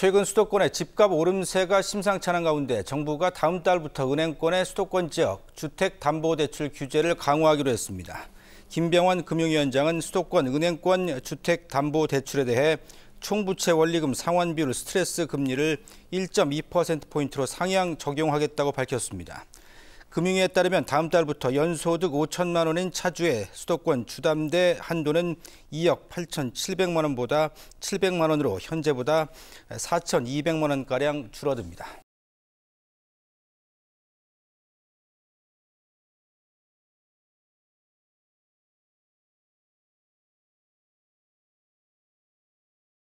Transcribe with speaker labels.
Speaker 1: 최근 수도권의 집값 오름세가 심상치 않은 가운데 정부가 다음 달부터 은행권의 수도권 지역 주택담보대출 규제를 강화하기로 했습니다. 김병환 금융위원장은 수도권 은행권 주택담보대출에 대해 총부채 원리금 상환 비율 스트레스 금리를 1.2%포인트로 상향 적용하겠다고 밝혔습니다. 금융위에 따르면 다음 달부터 연소득 5천만 원인 차주의 수도권 주담대 한도는 2억 8,700만 원보다 700만 원으로 현재보다 4,200만 원가량 줄어듭니다.